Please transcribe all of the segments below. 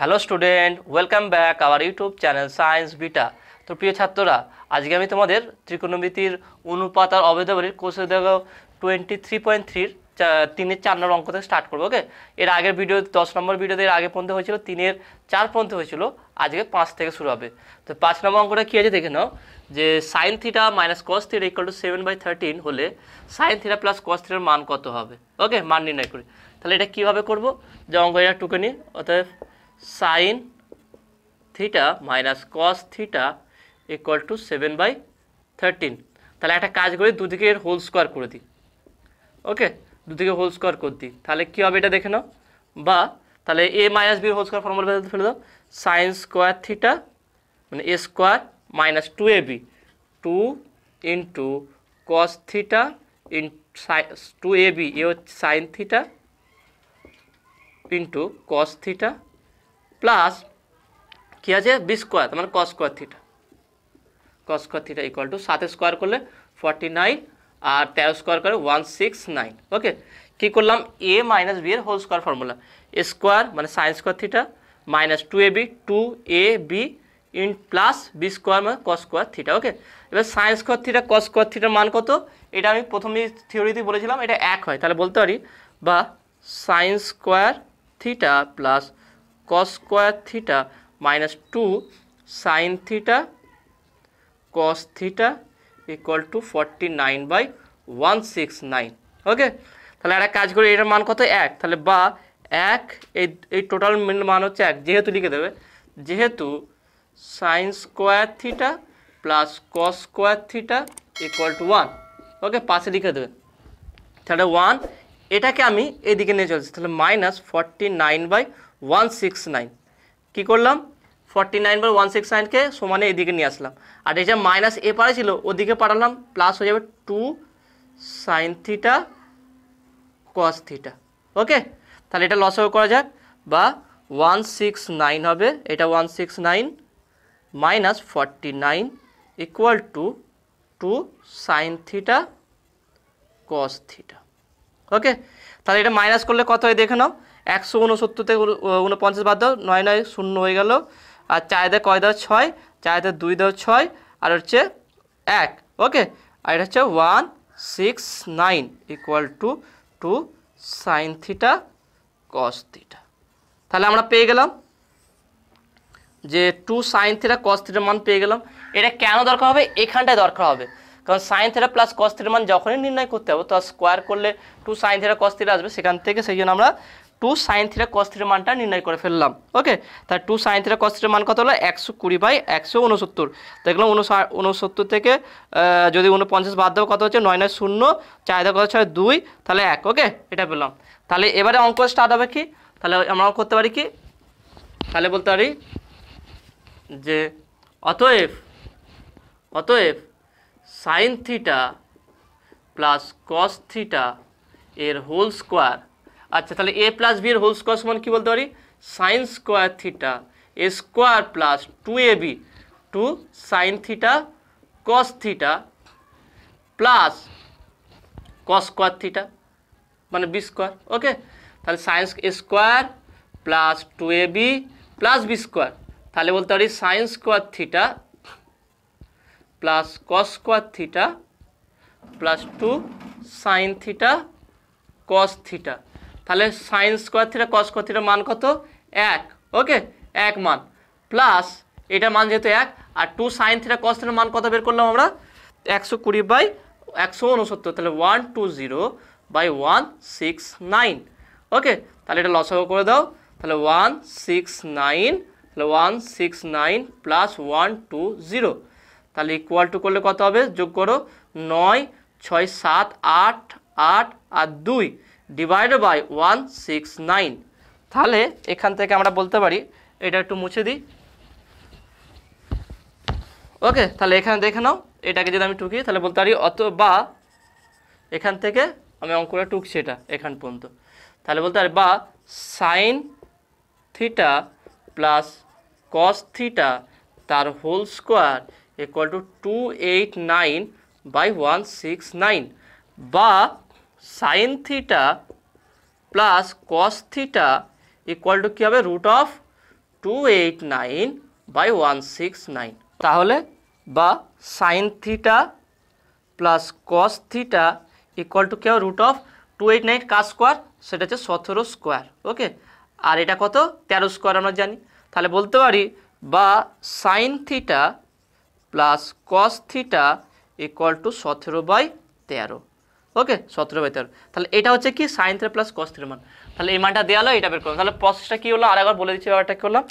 Hello student welcome back our YouTube channel science beta তো প্রিয় ছাত্ররা আজকে আমি তোমাদের ত্রিকোণমিতির অনুপাত আর অবেদাবলীর কোর্সে দেখো টোয়েন্টি থ্রি পয়েন্ট থ্রির তিনের চার নম্বর অঙ্ক থেকে স্টার্ট করবো ওকে এর আগের ভিডিও দশ নম্বর ভিডিওতে এর আগে পর্যন্ত হয়েছিল তিনের চার পর্যন্ত হয়েছিল আজকে পাঁচ থেকে শুরু হবে তো পাঁচ নম্বর অঙ্কটা কী আছে দেখে নাও যে sine theta minus cos theta equal to seven by thirteen হলে সাইন থিটা প্লাস কস থিটার মান কত হবে ওকে মান নির্ণয় করি তাহলে এটা কীভাবে করবো যে অঙ্ক এটা টুকে নিই অতএব sine theta minus cos theta equal to seven by thirteen তাহলে একটা কাজ করে দুদিকে হোল স্কোয়ার করে দিই ওকে দুদিকে হোল স্কোয়ার করে দিই তাহলে কী হবে এটা দেখে নাও বা তাহলে এ মাইনাস বির হোল স্কোয়ার ফর্মুলা ফেলে দাও সাইন স্কোয়ার থিটা মানে A square minus two A B two into cos theta in two A B A হচ্ছে sine theta into cos theta plus কী আছে বি স্কোয়ার মানে cos square theta cos square theta equal to সাত square করলে forty nine আর তেরো square করে one six nine okay কী করলাম এ মাইনাস বি এর whole square formula A square মানে sine square theta minus two A B two A B in plus B square মানে কস স্কোয়ার থিটা ওকে এবার sine square theta cos square থিটার মান কত এটা আমি প্রথমে থিওরিতে বলেছিলাম এটা এক হয় তাহলে বলতে পারি বা sine square theta plus cos square theta minus two sine theta cos theta equal to forty nine by one six nine okay তাহলে একটা কাজ করি এটার মান কত এক তাহলে বা এক এই এই টোটাল মান হচ্ছে এক যেহেতু লিখে দেবে যেহেতু sine square theta plus cos square theta equal to one okay পাশে লিখে দেবে তাহলে ওয়ান এটাকে আমি এদিকে নিয়ে চলছি তাহলে minus forty nine by one six nine কী করলাম forty nine by one six নাইনকে সমানে এদিকে নিয়ে আসলাম আর এটা মাইনাস এ পারে ছিল ওদিকে পাঠালাম প্লাস হয়ে যাবে two sine theta cos theta okay তাহলে এটা লস করা যাক বা ওয়ান সিক্স নাইন হবে এটা one six nine minus forty nine equal to two sine theta cos theta okay তাহলে এটা মাইনাস করলে কত হয় দেখে নাও একশো উনসত্তর থেকে উনপঞ্চাশ বাদ দাও নয় নয় শূন্য হয়ে গেল আর চাহিদা কয় দাও ছয় চাহিদা দুই দাও ছয় আর হচ্ছে এক ওকে আর এটা হচ্ছে one six nine equal to two sine theta cos theta তাহলে আমরা পেয়ে গেলাম যে টু সাইন থিটা কস থিটার মান পেয়ে গেলাম এটা কেন দরকার হবে এখানটায় দরকার হবে কারণ সাইন থিটা প্লাস কস থিটার মান যখনই নির্ণয় করতে হবে তো স্কোয়ার করলে two sine theta cos theta আসবে সেখান থেকে সেই জন্য আমরা টু সাইন থ্রিটা কস থ্রির মানটা নির্ণয় করে ফেললাম ওকে তাহলে টু সাইন থ্রিটা কস মান কত হলো একশো কুড়ি বাই একশো উনসত্তর দেখলাম উনসত্তর থেকে যদি উনপঞ্চাশ বাদ দেবো কত হচ্ছে নয় নয় শূন্য চাহিদা কত ছয় দুই তাহলে এক ওকে এটা পেলাম তাহলে এবারে অঙ্ক স্টার্ট হবে কি তাহলে আমরা করতে পারি কি তাহলে বলতে পারি যে অতএব অতএব sine theta plus cos theta এর হোল স্কোয়ার আচ্ছা তাহলে এ প্লাস বি এর হোল স্কোয়ার সমান কী বলতে পারি sine square theta A square plus two A B two sine theta cos theta plus cos square theta মানে বি স্কোয়ার ওকে তাহলে sines square plus two A B plus B square তাহলে বলতে পারি sine square theta plus cos square theta plus two sine theta cos theta তাহলে sine square theta cos square থিটার মান কত এক ওকে এক মান প্লাস এটা মান যেহেতু এক আর টু সাইন থিটা কস থিটার মান কত বের করলাম আমরা একশো কুড়ি বাই একশো উনসত্তর তাহলে one two zero by one six nine okay তাহলে এটা লসাগ করে দাও তাহলে ওয়ান সিক্স নাইন তাহলে one six nine plus one two zero তাহলে ইকুয়াল টু করলে কত হবে যোগ করো নয় ছয় সাত আট আট আর দুই divided by one six nine তাহলে এখান থেকে আমরা বলতে পারি এটা একটু মুছে দিই ওকে তাহলে এখানে দেখে নাও এটাকে যদি আমি টুকি তাহলে বলতে পারি অত বা এখান থেকে আমি অঙ্কটা টুকছি এটা এখান পর্যন্ত তাহলে বলতে পারি বা sine theta plus cos theta তার whole square equal to two eight nine by one six nine বা sine theta plus cos theta equal to কী হবে root of two eight nine by one six nine তাহলে বা sine theta plus cos theta equal to কী হবে root of two eight nine কা square সেটা হচ্ছে সতেরো স্কোয়ার ওকে আর এটা কত তেরো স্কোয়ার আমরা জানি তাহলে বলতে পারি বা sine theta plus cos theta equal to সতেরো বাই তেরো ওকে সতেরো বাই তেরো তাহলে এটা হচ্ছে কি sine three plus cos three মান তাহলে এই মানটা দেওয়া এটা বের করলাম তাহলে প্রসেসটা কী হলো আর একবার বলে দিচ্ছি ব্যাপারটা করলাম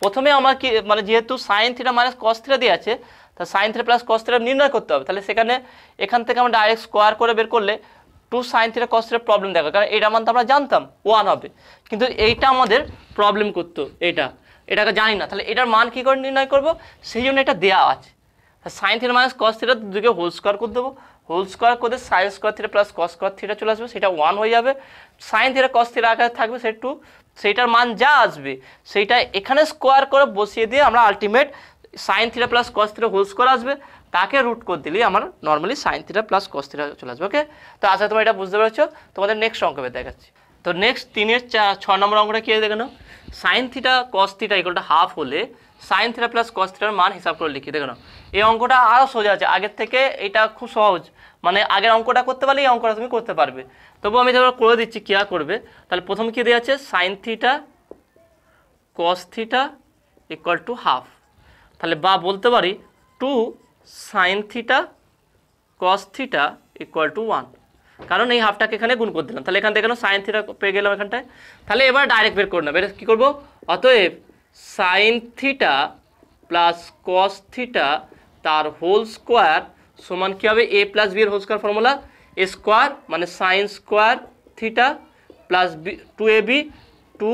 প্রথমে আমার কি মানে যেহেতু সাইন থ্রিটা মাইনাস কস থ্রিটা দেওয়া আছে তা সাইন থ্রি প্লাস কস থ্রিটা নির্ণয় করতে হবে তাহলে সেখানে এখান থেকে আমরা ডাইরেক্ট স্কোয়ার করে বের করলে টু সাইন থ্রিটা কস থ্রিটা প্রবলেম দেখা কারণ এটা মান তো আমরা জানতাম ওয়ান হবে কিন্তু এইটা আমাদের প্রবলেম করতো এটা এটাকে জানি না তাহলে এটার মান কী করে নির্ণয় করবো সেই জন্য এটা দেওয়া আছে সাইন থ্রি মাইনাস কস থ্রিটা দুকে হোল স্কোয়ার করে দেবো হোল স্কোয়ার করে sine square theta plus cos square theta চলে আসবে সেটা ওয়ান হয়ে যাবে সাইন থিটা কস থিটা আকারে থাকবে সেটা টু সেইটার মান যা আসবে সেইটা এখানে স্কোয়ার করে বসিয়ে দিয়ে আমরা ultimate sine theta plus cos theta whole square আসবে তাকে রুট করে দিলেই আমার normally sine theta plus cos theta চলে আসবে ওকে তো আশা তোমরা এটা বুঝতে পেরেছো তোমাদের নেক্সট অঙ্কে দেখাচ্ছি তো নেক্সট তিনের চা ছ নম্বর অঙ্কটা কী দেখে নাও sine theta cos theta equal half হলে সাইন থিটা প্লাস কস থিটার মান হিসাব করে লিখি দেখো এই অঙ্কটা আরও সোজা আছে আগের থেকে এটা খুব সহজ মানে আগের অঙ্কটা করতে পারলে এই অঙ্কটা তুমি করতে পারবে তবু আমি ধরো করে দিচ্ছি কিয়া করবে তাহলে প্রথম কী দেওয়া আছে sine theta cos theta equal to half তাহলে বা বলতে পারি two sine theta cos theta equal to one কারণ এই হাফটাকে এখানে গুণ করে দিলাম তাহলে এখান থেকে সাইন থিটা পেয়ে গেলাম এখানটায় তাহলে এবার ডাইরেক্ট বের করে নেবে কী করবো অতএব sine theta plus cos theta তার হোল স্কোয়ার সমান কী হবে এ প্লাস বি এর whole square formula A square মানে sine square theta plus B two A B two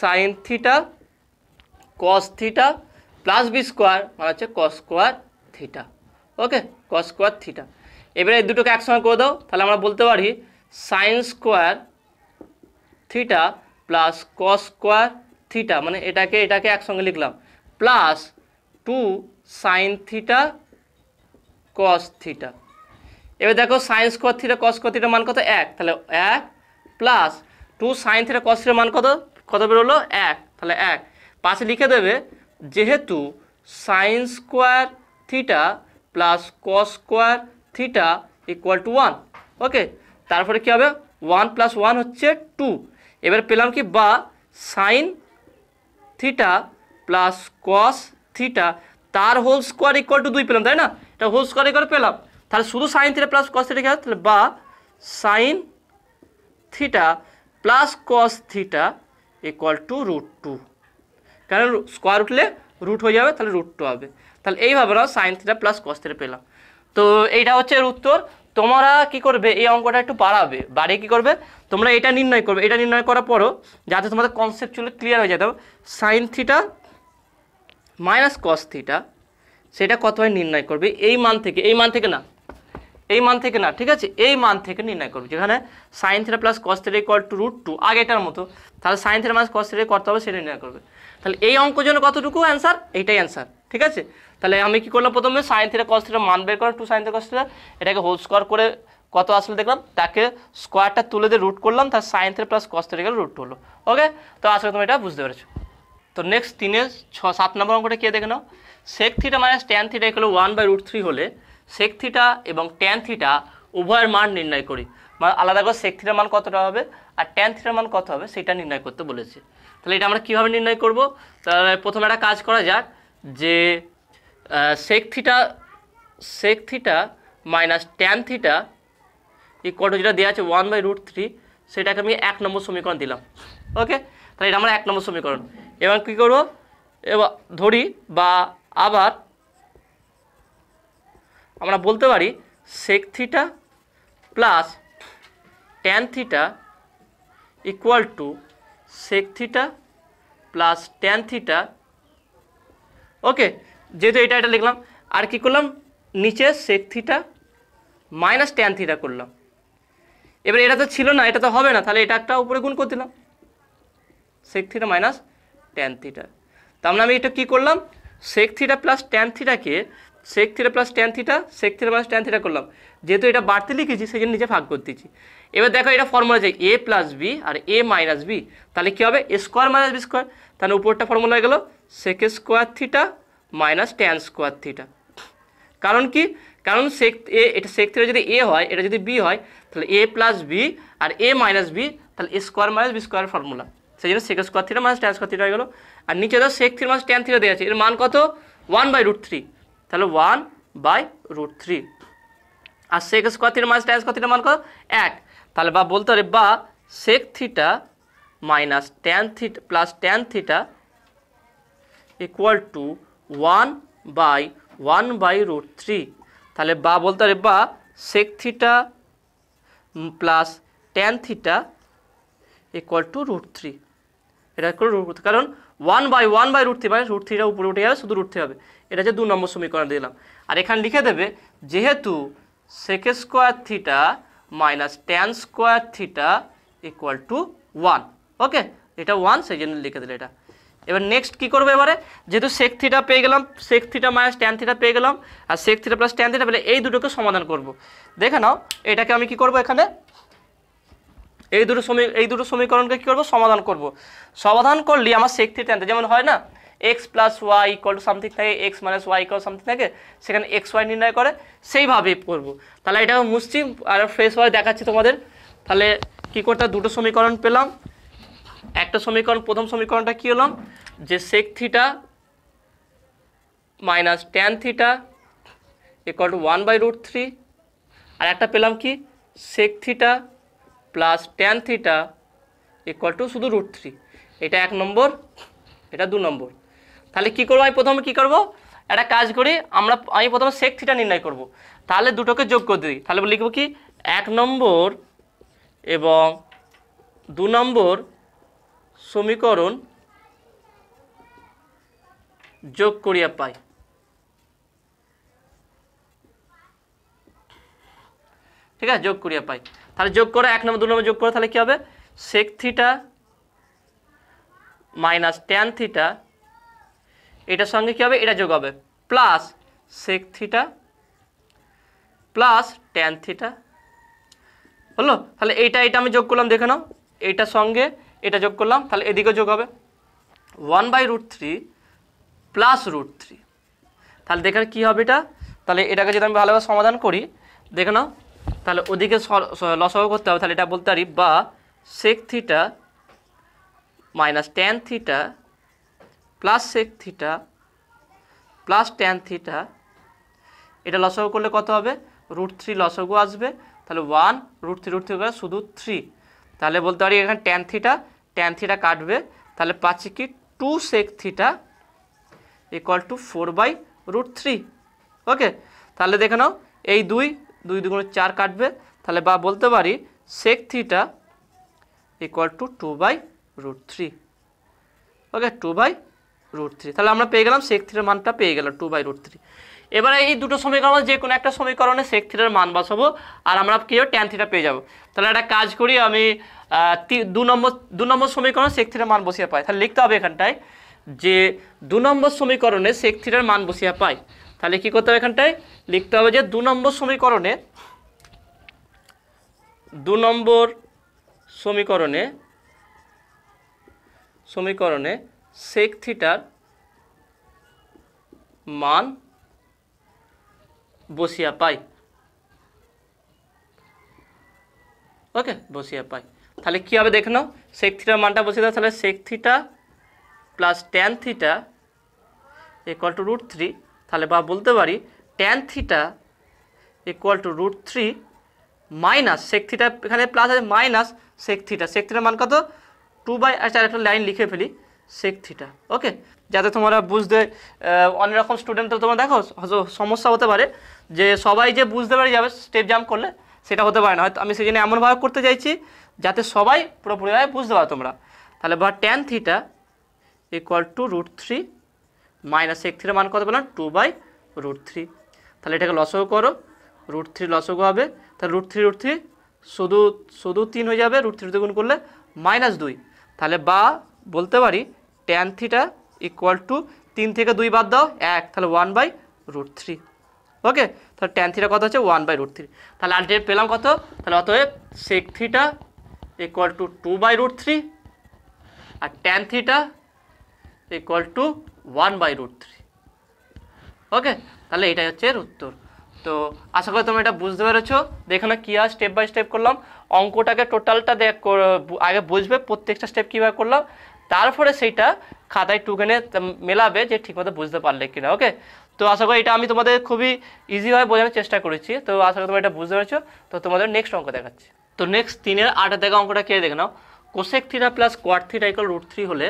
sine theta cos theta plus B square মানে হচ্ছে cos square theta okay cos square theta এবারে এই দুটোকে একসঙ্গে করে দাও তাহলে আমরা বলতে পারি sine square theta plus cos square theta মানে এটাকে এটাকে একসঙ্গে লিখলাম plus two sine theta cos theta এবার দেখো sine square theta cos square theta মান কত এক তাহলে এক plus two sine theta cos থিটার মান কত কত বেরোলো এক তাহলে এক পাশে লিখে দেবে যেহেতু sine square theta plus cos square theta equal to one okay তারপরে কী হবে ওয়ান প্লাস ওয়ান হচ্ছে টু এবার পেলাম কি বা sine theta plus cos theta তার হোল স্কোয়ার ইকুয়াল টু দুই পেলাম তাই না এটা হোল স্কোয়ার ইকুয়াল পেলাম তাহলে শুধু sine theta plus cos theta খেলা তাহলে বা sine theta plus cos theta equal to root two কেন স্কোয়ার উঠলে রুট হয়ে যাবে তাহলে রুট টু হবে তাহলে এইভাবে না sine theta plus cos theta পেলাম তো এইটা হচ্ছে এর উত্তর তোমরা কি করবে এই অঙ্কটা একটু বাড়াবে বাড়িয়ে কি করবে তোমরা এটা নির্ণয় করবে এটা নির্ণয় করার পরও যাতে তোমাদের কনসেপ্ট চলে ক্লিয়ার হয়ে যেত sine theta minus cos theta সেটা কত হয় নির্ণয় করবে এই মান থেকে এই মান থেকে না এই মান থেকে না ঠিক আছে এই মান থেকে নির্ণয় করবে যেখানে sine theta plus cos theta কল টু রুট টু এটার মতো তাহলে sine theta minus cos theta করতে হবে সেটা নির্ণয় করবে তাহলে এই অঙ্ক জন্য কতটুকু অ্যান্সার এইটাই অ্যান্সার ঠিক আছে তাহলে আমি কি করলাম প্রথমে সাইন থিটা কস থিটা মান বের করলাম two sine theta cos theta এটাকে হোল স্কোয়ার করে কত আসলে দেখলাম তাকে স্কোয়ারটা তুলে দিয়ে রুট করলাম তার sine theta plus cos theta গেলে রুট করলো ওকে তো আসলে তুমি এটা বুঝতে পেরেছো তো নেক্সট তিনে ছ সাত নম্বর অঙ্কটা কে দেখে নাও sec theta minus tan theta এগুলো ওয়ান বাই রুট থ্রি হলে সেক থিটা এবং ট্যান থিটা উভয়ের মান নির্ণয় করি মানে আলাদা করে সেক থিটার মান কতটা হবে আর ট্যান থিটার মান কত হবে সেটা নির্ণয় করতে বলেছে তাহলে এটা আমরা কীভাবে নির্ণয় করবো তাহলে প্রথমে একটা কাজ করা যাক যে sec theta sec theta minus tan theta equal to যেটা দেওয়া আছে ওয়ান বাই রুট থ্রি সেটাকে আমি এক নম্বর সমীকরণ দিলাম ওকে তাহলে এটা আমার এক নম্বর সমীকরণ এবং কী করবো এবার ধরি বা আবার আমরা বলতে পারি sec theta plus tan theta equal to sec theta plus tan theta okay যেহেতু এটা এটা লিখলাম আর কি করলাম নিচে sec theta minus tan theta করলাম এবার এটা তো ছিল না এটা তো হবে না তাহলে এটা একটা উপরে গুণ করে দিলাম sec theta minus tan theta তার মানে আমি এটা কী করলাম সেক থিটা প্লাস ট্যান থিটাকে sec theta plus tan theta sec theta plus tan theta করলাম যেহেতু এটা বাড়তে লিখেছি সেই জন্য নিচে ভাগ করতেছি এবার দেখো এটা ফর্মুলা যায় এ প্লাস বি আর এ মাইনাস বি তাহলে কী হবে A square minus B square তাহলে উপরটা ফর্মুলা গেলো sec square theta minus tan square theta কারণ কি কারণ সেক এ এটা সেক থিটা যদি এ হয় এটা যদি বি হয় তাহলে এ প্লাস বি আর এ মাইনাস বি তাহলে A square minus B square formula সেই জন্য sec square theta minus tan square theta হয়ে গেলো আর নিচে তো sec three minus tan theta দেওয়া আছে এর মান কত ওয়ান বাই রুট থ্রি তাহলে ওয়ান বাই রুট থ্রি আর sec square theta minus tan square theta মান কত এক তাহলে বা বলতে পারে বা sec theta minus tan theta plus tan theta equal to one by one by root three তাহলে বা বলতে পারে বা sec theta plus tan theta equal to root three এটা রুট কারণ one by one by root three মানে রুট থ্রিটা উপরে উঠে যাবে শুধু রুট হবে এটা যে দু নম্বর সমীকরণ দিলাম আর এখানে লিখে দেবে যেহেতু sec square theta minus tan square theta equal to one okay এটা ওয়ান সেই জন্য লিখে দিলে এটা এবার নেক্সট কী করবো এবারে যেহেতু সেক থিটা পেয়ে গেলাম sec theta minus tan theta পেয়ে গেলাম আর sec theta plus tan theta পেলে এই দুটোকে সমাধান করব দেখে নাও এটাকে আমি কি করব এখানে এই দুটো সমী এই দুটো সমীকরণকে কী করবো সমাধান করব সমাধান করলে আমার সেক থিটা ট্যান যেমন হয় না x plus y equal to something থাকে x minus y equal something থাকে সেখানে এক্স ওয়াই নির্ণয় করে সেইভাবে করব তাহলে এটা মুসছি আর ফ্রেশ ওয়াই দেখাচ্ছি তোমাদের তাহলে কী করতে দুটো সমীকরণ পেলাম একটা সমীকরণ প্রথম সমীকরণটা কী হলাম যে sec theta minus tan theta equal to one by root three আর একটা পেলাম কি sec theta plus tan theta equal to শুধু রুট থ্রি এটা এক নম্বর এটা দু নম্বর তাহলে কি করবো আমি প্রথমে কি করব একটা কাজ করি আমরা আমি প্রথমে সেক থিটা নির্ণয় করব। তাহলে দুটোকে যোগ করে দিই তাহলে লিখব কি এক নম্বর এবং দু নম্বর সমীকরণ যোগ করিয়া পাই ঠিক আছে যোগ করিয়া পাই তাহলে যোগ করে এক নম্বর দু নম্বর যোগ করে তাহলে কী হবে sec theta minus tan theta এটার সঙ্গে কী হবে এটা যোগ হবে plus sec theta plus tan theta হলো তাহলে এইটা এটা আমি যোগ করলাম দেখে নাও এইটার সঙ্গে এটা যোগ করলাম তাহলে এদিকে যোগ হবে one by root three plus root three তাহলে দেখার কী হবে এটা তাহলে এটাকে যদি আমি ভালোভাবে সমাধান করি দেখে নাও তাহলে ওদিকে লসও করতে হবে তাহলে এটা বলতে পারি বা sec theta minus tan theta plus sec theta plus tan theta এটা লসও করলে কত হবে রুট থ্রি লসও আসবে তাহলে one root three root three করে শুধু থ্রি তাহলে বলতে পারি এখানে ট্যান থিটা ট্যান থিটা কাটবে তাহলে পাচ্ছি কি two sec theta equal to four by root three okay তাহলে দেখে নাও এই দুই দুই দুগুণ চার কাটবে তাহলে বা বলতে পারি sec theta equal to two by root three okay two by root three তাহলে আমরা পেয়ে গেলাম সেক থ্রির মানটা পেয়ে গেলাম টু বাই রুট থ্রি এবারে এই দুটো সমীকরণ যে কোনো একটা সমীকরণে সেক থিটার মান বসাবো আর আমরা কেউ ট্যান থিটা পেয়ে যাবো তাহলে একটা কাজ করি আমি দু নম্বর দু নম্বর সমীকরণ সেক থ্রিটার মান বসিয়া পায় তাহলে লিখতে হবে এখানটায় যে দু নম্বর সমীকরণে সেক থ্রিটার মান বসিয়া পায় তাহলে কি করতে হবে এখানটায় লিখতে হবে যে দু নম্বর সমীকরণে দু নম্বর সমীকরণে সমীকরণে সেক থিটার মান বসিয়া পাই ওকে বসিয়া পাই তাহলে কী হবে দেখে নাও সেক থিটার মানটা বসে দাও তাহলে sec theta plus tan theta equal to root three তাহলে বা বলতে পারি tan theta equal to root three minus sec theta এখানে প্লাস আছে মাইনাস সেক থিটা সেক থিটার মান কত টু বাই আচ্ছা একটা লাইন লিখে ফেলি সেক থিটা ওকে যাতে তোমরা বুঝতে অনেক রকম স্টুডেন্ট তো তোমরা দেখো সমস্যা হতে পারে যে সবাই যে বুঝতে পারে যাবে স্টেপ জাম্প করলে সেটা হতে পারে না হয়তো আমি সেই জন্য এমনভাবে করতে চাইছি যাতে সবাই পুরোপুরিভাবে বুঝতে পারো তোমরা তাহলে বা tan theta equal to root three minus এক থ্রির মান কত বললাম টু বাই রুট থ্রি তাহলে এটাকে লসও করো রুট থ্রি লসও হবে তাহলে রুট থ্রি রুট থ্রি শুধু শুধু তিন হয়ে যাবে রুট থ্রিতে গুণ করলে মাইনাস দুই তাহলে বা বলতে পারি ট্যান থিটা ইকুয়াল টু তিন থেকে দুই বাদ দাও এক তাহলে one by root three okay তাহলে ট্যান থিটা কত হচ্ছে ওয়ান বাই রুট থ্রি তাহলে আলটিমেট পেলাম কত তাহলে অতএব sec theta equal to two by root three আর tan theta equal to one by root three okay তাহলে এটাই হচ্ছে এর উত্তর তো আশা করি তুমি এটা বুঝতে পেরেছো দেখো না কী আর স্টেপ বাই স্টেপ করলাম অঙ্কটাকে টোটালটা দেখ আগে বুঝবে প্রত্যেকটা স্টেপ কীভাবে করলাম তারপরে সেইটা খাতায় টুকেনে মেলাবে যে ঠিকমতো বুঝতে পারলে কিনা ওকে তো আশা করি এটা আমি তোমাদের খুবই ইজিভাবে বোঝানোর চেষ্টা করেছি তো আশা করি তুমি এটা বুঝতে পেরেছো তো তোমাদের নেক্সট অঙ্ক দেখাচ্ছি তো নেক্সট তিনের আটের দেখা অঙ্কটা কে দেখে নাও কোশেক থিটা প্লাস কোয়ার থিটা ইকল রুট থ্রি হলে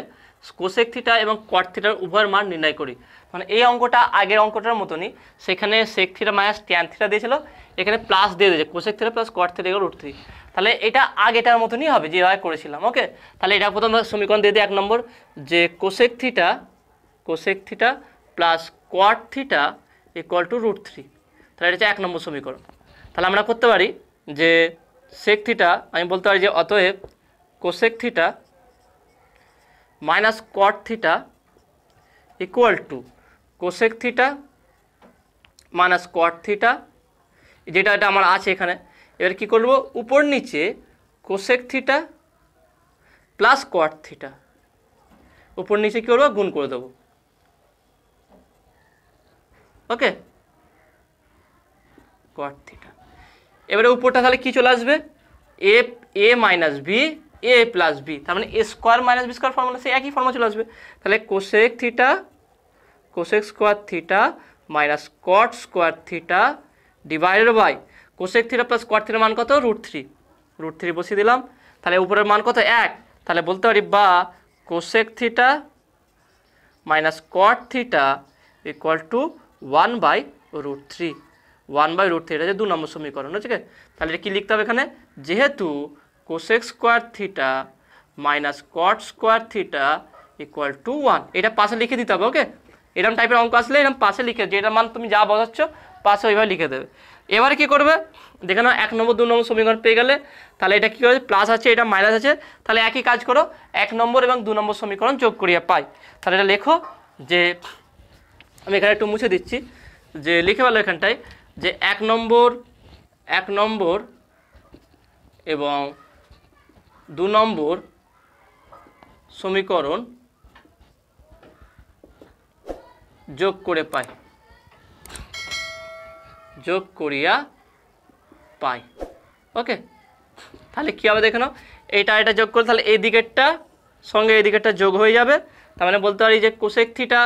কোশেক থিটা এবং কোয়ার থিটার উভয়ের মান নির্ণয় করি মানে এই অঙ্কটা আগের অঙ্কটার মতনই সেখানে sec theta minus tan theta দিয়েছিল এখানে প্লাস দিয়ে দিয়েছে কোশেক থিটা প্লাস কোয়ার থিটা ইকল রুট থ্রি তাহলে এটা আগেটার মতনই হবে যেভাবে করেছিলাম ওকে তাহলে এটা প্রথম সমীকরণ দিয়ে দিই এক নম্বর যে cosec theta cosec theta plus কোয়ার theta equal to root three তাহলে এটা হচ্ছে এক নম্বর সমীকরণ তাহলে আমরা করতে পারি যে সেক থিটা আমি বলতে পারি যে অতএব cosec theta minus cot theta equal to cosec theta minus cot theta যেটা এটা আমার আছে এখানে এবার কি করব উপর নিচে cosec theta plus cot theta উপর নিচে কী করবো গুণ করে দেবো ওকে কট থিটা এবারে উপরটা তাহলে কী চলে আসবে A A minus B A plus B তার মানে A square minus B square formula সেই একই ফর্মুলা চলে আসবে তাহলে cosec theta cosec square theta minus cot square theta divided by cosec theta plus cot থিটার মান কত রুট থ্রি রুট থ্রি বসিয়ে দিলাম তাহলে উপরের মান কত এক তাহলে বলতে পারি বা cosec theta minus cot theta equal to one by root three one by root three এটা যে দু নম্বর সমীকরণ ঠিক আছে তাহলে এটা কী লিখতে হবে এখানে যেহেতু cosec square theta minus cot square theta equal to one এটা পাশে লিখে দিতে হবে ওকে এরকম টাইপের অঙ্ক আসলে এরকম পাশে লিখে যেটা মান তুমি যা বসাচ্ছ পাশে ওইভাবে লিখে দেবে এবারে কি করবে দেখে নাও এক নম্বর দু নম্বর সমীকরণ পেয়ে গেলে তাহলে এটা কী করে প্লাস আছে এটা মাইনাস আছে তাহলে একই কাজ করো এক নম্বর এবং দু নম্বর সমীকরণ যোগ করিয়া পাই তাহলে এটা লেখো যে আমি এখানে একটু মুছে দিচ্ছি যে লিখে পেলো এখানটায় যে এক নম্বর এক নম্বর এবং দু নম্বর সমীকরণ যোগ করে পাই যোগ করিয়া পাই ওকে তাহলে কী হবে দেখে নাও এটা এটা যোগ করে তাহলে এই দিকেরটা সঙ্গে এই দিকেরটা যোগ হয়ে যাবে তার মানে বলতে পারি যে cosec theta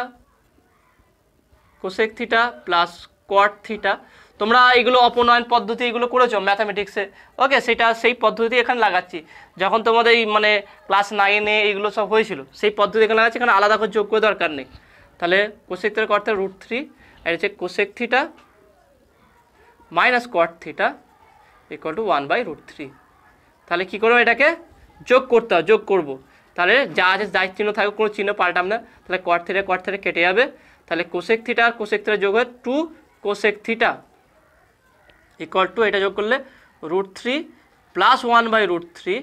cosec theta plus কোয়াট থিটা তোমরা এগুলো অপনয়ন পদ্ধতি এগুলো করেছো ম্যাথামেটিক্সে ওকে সেটা সেই পদ্ধতি এখানে লাগাচ্ছি যখন তোমাদের এই মানে ক্লাস নাইনে এগুলো সব হয়েছিল সেই পদ্ধতি এখানে লাগাচ্ছি এখানে আলাদা করে যোগ করে দরকার নেই তাহলে কোশেক থিটার কর্তা রুট থ্রি আর হচ্ছে cosec theta minus cot theta equal to one by root three তাহলে কী করবো এটাকে যোগ করতে হবে যোগ করবো তাহলে যা আছে যাই চিহ্ন থাকবে কোনো চিহ্ন পাল্টাম না তাহলে কট থিটা কট থিটা কেটে যাবে তাহলে কোশেক থিটা আর কোশেক থিটা যোগ হয় two cosec theta equal to এটা যোগ করলে root three plus one by root three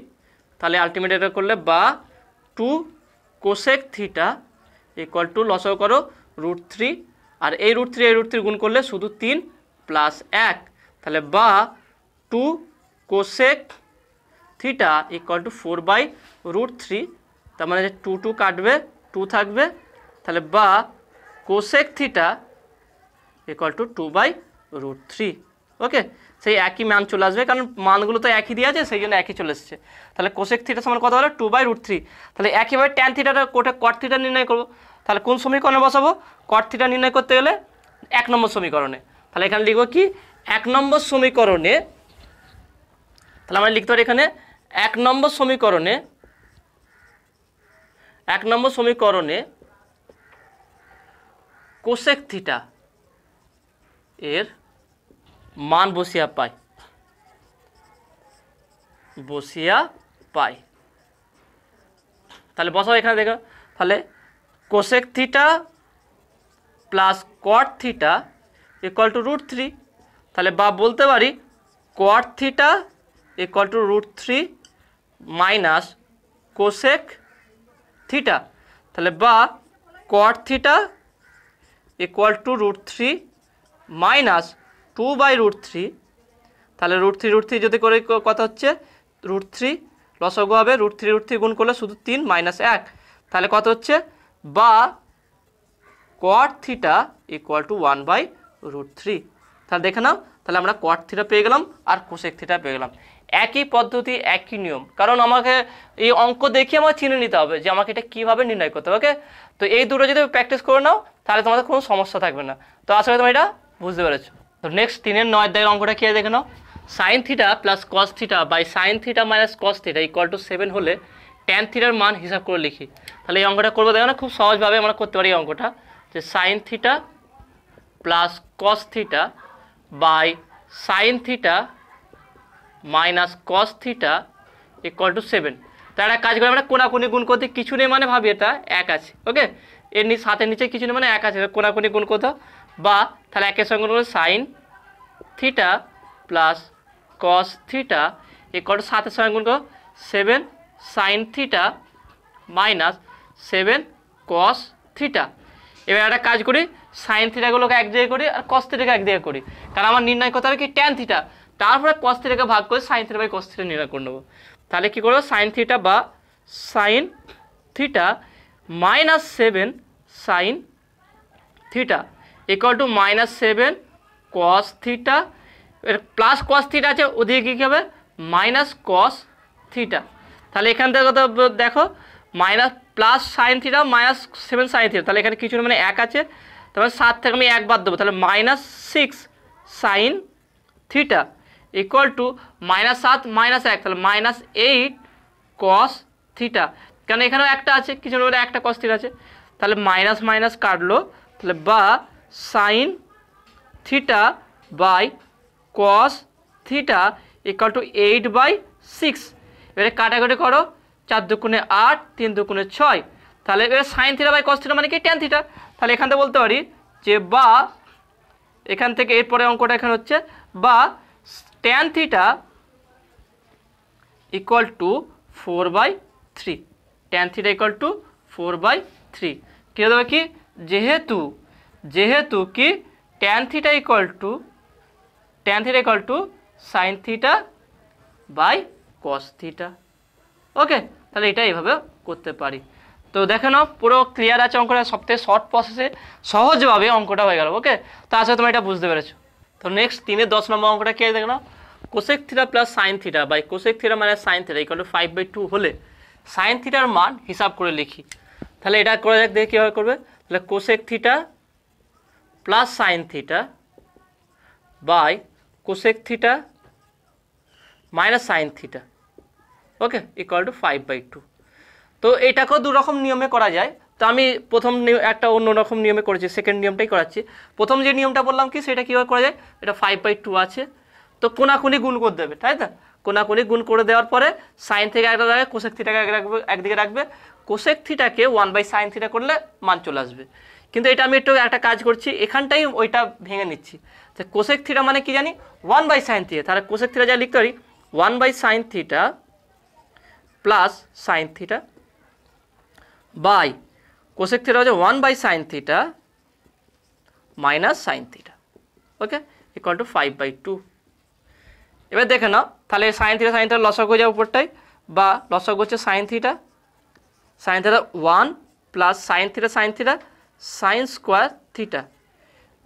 তাহলে আলটিমেট এটা করলে বা two cosec theta equal to লসও করো রুট থ্রি আর এই রুট থ্রি এই রুট থ্রি গুণ করলে শুধু তিন প্লাস এক তাহলে বা two cosec theta equal to four by root three তার মানে টু টু কাটবে টু থাকবে তাহলে বা cosec theta equal to two by root three okay সেই একই মান চলে আসবে কারণ মানগুলো তো একই দিয়ে আছে সেই জন্য একই চলে এসেছে তাহলে কোশেক থিটার সময় কত হলো টু বাই রুট থ্রি তাহলে একইভাবে ট্যান থিটাটা কোটে কট থিটা নির্ণয় করবো তাহলে কোন সমীকরণে বসাবো কট থিটা নির্ণয় করতে গেলে এক নম্বর সমীকরণে তাহলে এখানে লিখবো কি এক নম্বর সমীকরণে তাহলে আমরা লিখতে পারি এখানে এক নম্বর সমীকরণে এক নম্বর সমীকরণে কোশেক থিটা এর মান বসিয়া পায় বসিয়া পায় তাহলে বসাও এখানে দেখো তাহলে cosec theta plus cot theta equal to root three তাহলে বা বলতে পারি cot theta equal to root three minus cosec theta তাহলে বা cot theta equal to root three minus two by root three তাহলে রুট থ্রি রুট থ্রি যদি করে কথা হচ্ছে রুট থ্রি লসগু হবে রুট থ্রি রুট থ্রি গুণ করলে শুধু তিন মাইনাস এক তাহলে কত হচ্ছে বা cot theta equal to one by root three তাহলে দেখে নাও তাহলে আমরা কট থ্রিটা পেয়ে গেলাম আর কোশেক থ্রিটা পেয়ে গেলাম একই পদ্ধতি একই নিয়ম কারণ আমাকে এই অঙ্ক দেখে আমাকে চিনে নিতে হবে যে আমাকে এটা কীভাবে নির্ণয় করতে হবে ওকে তো এই দুটো যদি প্র্যাকটিস করে নাও তাহলে তোমাদের কোনো সমস্যা থাকবে না তো আসলে তোমার এটা বুঝতে পেরেছো তো নেক্সট তিনের নয় দায়ের অঙ্কটা কে দেখে নাও sine theta plus cos theta by sine theta minus cos theta equal to seven হলে ট্যান থিটার মান হিসাব করে লিখি তাহলে এই অঙ্কটা করবো দেখো না খুব সহজভাবে আমরা করতে পারি এই অঙ্কটা যে sine theta plus cos theta by sine theta minus cos theta equal to seven তো একটা কাজ করে আমরা কোনাকুনি গুণ করতে কিছু নেই মানে ভাবি এটা এক আছে ওকে এর সাথে নিচে কিছু নেই মানে এক আছে কোনাকুনি গুণ করতে বা তাহলে একের সঙ্গে গুণ sine theta plus cos theta একটু সাতের সঙ্গে গুণ করো seven sine theta minus seven cos theta এবার একটা কাজ করি সাইন থিটাগুলোকে এক জায়গায় করি আর কস থিটাকে এক জায়গায় করি কারণ আমার নির্ণয় করতে হবে কি ট্যান থিটা তারপরে কস থিটাকে ভাগ করে sine theta by cos theta নির্ণয় করে নেবো তাহলে কী করবো সাইন থিটা বা sine theta minus seven sine theta equal to minus seven cos theta এর প্লাস কস থিটা আছে ওদিকে কী হবে মাইনাস কস থিটা তাহলে এখান থেকে তো দেখো minus plus sine theta minus seven sine theta তাহলে এখানে কিছু মানে এক আছে তারপরে মানে সাত থেকে আমি একবার দেবো তাহলে minus six sine theta equal to minus সাত মাইনাস এক তাহলে মাইনাস এইট কস থিটা কেন এখানেও একটা আছে কিছু মানে একটা কস থিটা আছে তাহলে মাইনাস মাইনাস কাটলো তাহলে বা sine theta by cos theta equal to eight by six এবারে কাটাকাটি করো চার দুকুণে আট তিন দুকুণে ছয় তাহলে এবারে sine theta by cos theta মানে কি টেন থিটা তাহলে এখান থেকে বলতে পারি যে বা এখান থেকে এরপরে অঙ্কটা এখানে হচ্ছে বা tan theta equal to four by three tan theta equal to four by three কী দেবে কি যেহেতু যেহেতু কি tan theta equal to tan theta equal to sine theta by cos theta okay তাহলে এটা এইভাবে করতে পারি তো দেখে নাও পুরো ক্লিয়ার আছে অঙ্কটা সবথেকে শর্ট প্রসেসে সহজভাবে অঙ্কটা হয়ে গেল ওকে তো আশা তোমরা এটা বুঝতে পেরেছো তো নেক্সট তিনের দশ নম্বর অঙ্কটা কে দেখে নাও cosec theta plus sine theta by cosec theta মানে sine theta equal to five by two হলে সাইন থিটার মান হিসাব করে লিখি তাহলে এটা করে দেখ দেখি কীভাবে করবে তাহলে cosec theta plus sine theta by cosec theta minus sine theta okay equal to five by two তো এটাকেও দুরকম নিয়মে করা যায় তো আমি প্রথম একটা অন্য রকম নিয়মে করেছি সেকেন্ড নিয়মটাই করাচ্ছি প্রথম যে নিয়মটা বললাম কি সেটা কীভাবে করা যায় এটা ফাইভ বাই টু আছে তো কোনাকুনি গুণ করে দেবে তাই তো কোনাকুনি গুণ করে দেওয়ার পরে সাইন থেকে একটা রাখবে কোশেক থিটাকে এক রাখবে একদিকে রাখবে কোশেক থিটাকে ওয়ান বাই সাইন থিটা করলে মান চলে আসবে কিন্তু এটা আমি একটু একটা কাজ করছি এখানটাই ওইটা ভেঙে নিচ্ছি তা কোশেক থিটা মানে কি জানি ওয়ান বাই সাইন থিটা তাহলে কোশেক থিটা যা লিখতে পারি one by sine theta plus sine theta by cosec theta হচ্ছে one by sine theta minus sine theta okay equal to five by two এবার দেখে নাও তাহলে সাইন থিটা সাইন থিটা লসক হয়ে যাবে উপরটাই বা লসক হচ্ছে sine theta sine theta one plus sine theta sine theta sine square theta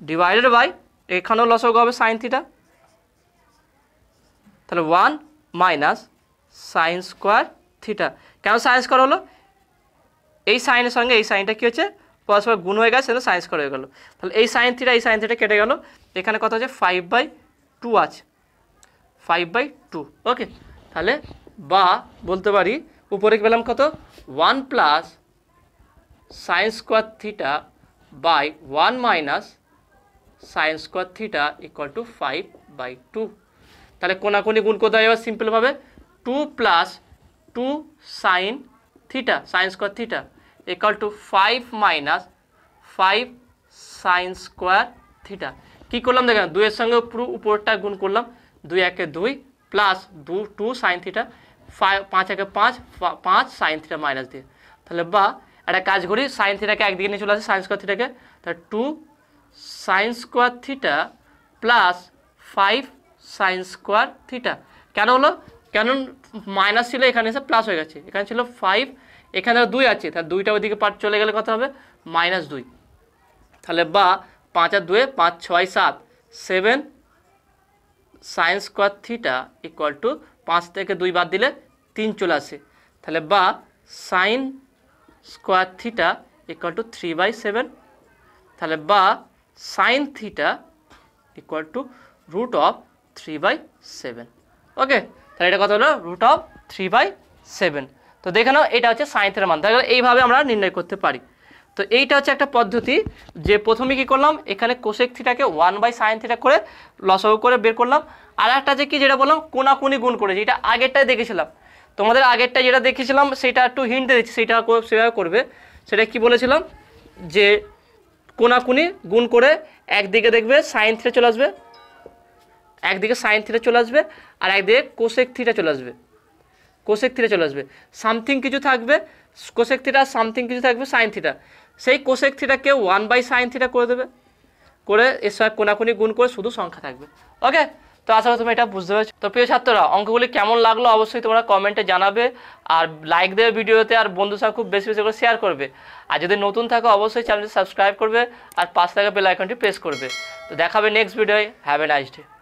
divided by এখানেও লসক হবে সাইন থিটা তাহলে one minus sine square theta কেন সাইন স্কোয়ার হলো এই সাইনের সঙ্গে এই সাইনটা কী হচ্ছে পরস্পর গুণ হয়ে গেছে সেটা সাইন স্কোয়ার হয়ে গেলো তাহলে এই সাইন থিটা এই সাইন থিটা কেটে গেল এখানে কত হচ্ছে ফাইভ বাই টু আছে ফাইভ বাই টু ওকে তাহলে বা বলতে পারি উপরে গেলাম কত one plus sin square theta by one minus sin square theta equal to five by two তাহলে কোনাকুনি গুণ করতে হয় এবার সিম্পলভাবে two plus two sine theta sine square theta equal to five minus five sine square theta কী করলাম দেখেন দুইয়ের সঙ্গে পুরো উপরটা গুণ করলাম দুই একে দুই প্লাস দু টু সাইন থিটা ফাইভ পাঁচ একে পাঁচ পাঁচ সাইন থিটা মাইনাস দিয়ে তাহলে বা একটা কাজ করি সাইন থিটাকে একদিকে নিয়ে চলে আসে সাইন স্কোয়ার থিটাকে তা two sine square theta plus five sine square theta কেন হলো কেন মাইনাস ছিল এখানে এসে প্লাস হয়ে গেছে এখানে ছিল ফাইভ এখানে দুই আছে তাহলে দুইটা ওইদিকে পার্ট চলে গেলে কত হবে মাইনাস দুই তাহলে বা পাঁচ আর দুয়ে পাঁচ ছয় সাত seven sine square theta equal to পাঁচ থেকে দুই বাদ দিলে তিন চলে আসে তাহলে বা sine square theta equal to three by seven তাহলে বা sine theta equal to root of three by seven okay তাহলে এটা কত হলো root of three by seven তো দেখে নাও এটা হচ্ছে সাইন থিটার মান তাহলে এইভাবে আমরা নির্ণয় করতে পারি তো এইটা হচ্ছে একটা পদ্ধতি যে প্রথমে কি করলাম এখানে কোশেক থিটাকে ওয়ান বাই সাইন থিটা করে লসাগু করে বের করলাম আর একটা যে কি যেটা বললাম কোনাকুনি গুণ করেছি এটা আগেরটাই দেখেছিলাম তোমাদের আগেরটা যেটা দেখেছিলাম সেটা একটু হিন্ট দিচ্ছি সেটা সেভাবে করবে সেটা কি বলেছিলাম যে কোনাকুনি গুণ করে একদিকে দেখবে সাইন থ্রিটা চলে আসবে একদিকে সাইন থ্রিটা চলে আসবে আর একদিকে কোশেক থ্রিটা চলে আসবে কোশেক থ্রিটা চলে আসবে সামথিং কিছু থাকবে কোশেক থিটা সামথিং কিছু থাকবে সাইন থ্রিটা সেই কোশেক থ্রিটাকে ওয়ান বাই সাইন থ্রিটা করে দেবে করে এসব সঙ্গে কোনাকুনি গুণ করে শুধু সংখ্যা থাকবে ওকে তো আশা করি তুমি এটা বুঝতে পারছো তো প্রিয় ছাত্ররা অঙ্কগুলি কেমন লাগলো অবশ্যই তোমরা কমেন্টে জানাবে আর লাইক দেবে ভিডিওতে আর বন্ধু সঙ্গে খুব বেশি বেশি করে শেয়ার করবে আর যদি নতুন থাকো অবশ্যই চ্যানেলটি সাবস্ক্রাইব করবে আর পাশ থাকা বেল আইকনটি প্রেস করবে তো দেখাবে নেক্সট ভিডিওয় হ্যাভ এ নাইস ডে